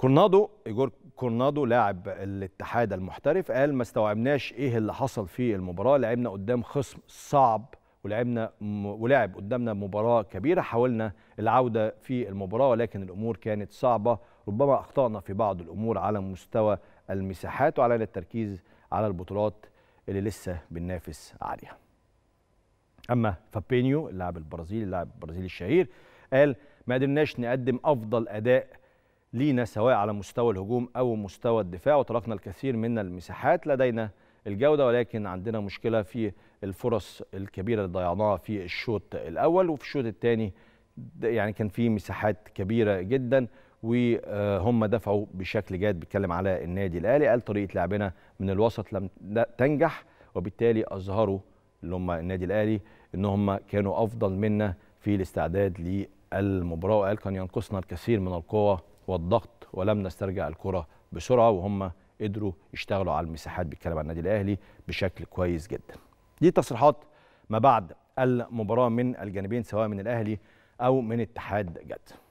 كورنادو ايجور كورنادو لاعب الاتحاد المحترف قال ما استوعبناش ايه اللي حصل في المباراه لعبنا قدام خصم صعب ولعبنا ولعب قدامنا مباراه كبيره حاولنا العوده في المباراه ولكن الامور كانت صعبه ربما اخطانا في بعض الامور على مستوى المساحات وعلينا التركيز على البطولات اللي لسه بننافس عليها اما فابينيو اللاعب البرازيلي اللاعب البرازيلي الشهير قال ما قدرناش نقدم افضل اداء لينا سواء على مستوى الهجوم أو مستوى الدفاع وتركنا الكثير من المساحات لدينا الجودة ولكن عندنا مشكلة في الفرص الكبيرة اللي ضيعناها في الشوط الأول وفي الشوط الثاني يعني كان في مساحات كبيرة جدا وهم دفعوا بشكل جاد بيتكلم على النادي الاهلي قال طريقه لعبنا من الوسط لم تنجح وبالتالي اظهروا اللي هم النادي الاهلي ان هم كانوا افضل منا في الاستعداد للمباراه وقال كان ينقصنا الكثير من القوه والضغط ولم نسترجع الكره بسرعه وهم قدروا يشتغلوا على المساحات بيتكلم عن النادي الاهلي بشكل كويس جدا. دي تصريحات ما بعد المباراه من الجانبين سواء من الاهلي او من اتحاد جده.